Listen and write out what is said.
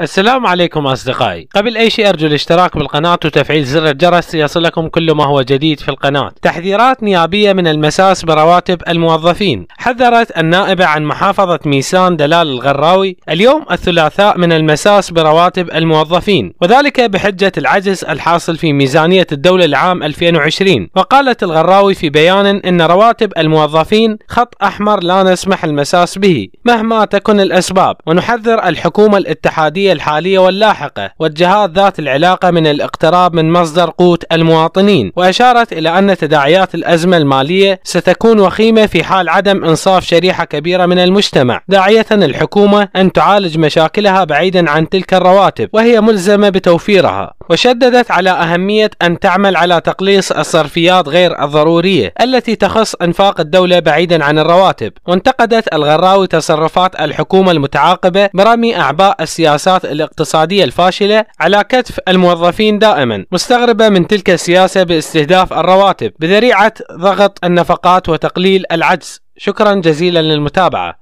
السلام عليكم أصدقائي قبل أي شيء أرجو الاشتراك بالقناة وتفعيل زر الجرس ليصلكم كل ما هو جديد في القناة تحذيرات نيابية من المساس برواتب الموظفين حذرت النائبة عن محافظة ميسان دلال الغراوي اليوم الثلاثاء من المساس برواتب الموظفين وذلك بحجة العجز الحاصل في ميزانية الدولة لعام 2020 وقالت الغراوي في بيان أن رواتب الموظفين خط أحمر لا نسمح المساس به مهما تكن الأسباب ونحذر الحكومة الاتحادية الاقتصادية الحالية واللاحقة والجهات ذات العلاقة من الاقتراب من مصدر قوت المواطنين وأشارت إلى أن تداعيات الأزمة المالية ستكون وخيمة في حال عدم إنصاف شريحة كبيرة من المجتمع داعية الحكومة أن تعالج مشاكلها بعيدا عن تلك الرواتب وهي ملزمة بتوفيرها وشددت على أهمية أن تعمل على تقليص الصرفيات غير الضرورية التي تخص أنفاق الدولة بعيدا عن الرواتب وانتقدت الغراوي تصرفات الحكومة المتعاقبة برمي أعباء السياسات الاقتصادية الفاشلة على كتف الموظفين دائما مستغربة من تلك السياسة باستهداف الرواتب بذريعة ضغط النفقات وتقليل العجز شكرا جزيلا للمتابعه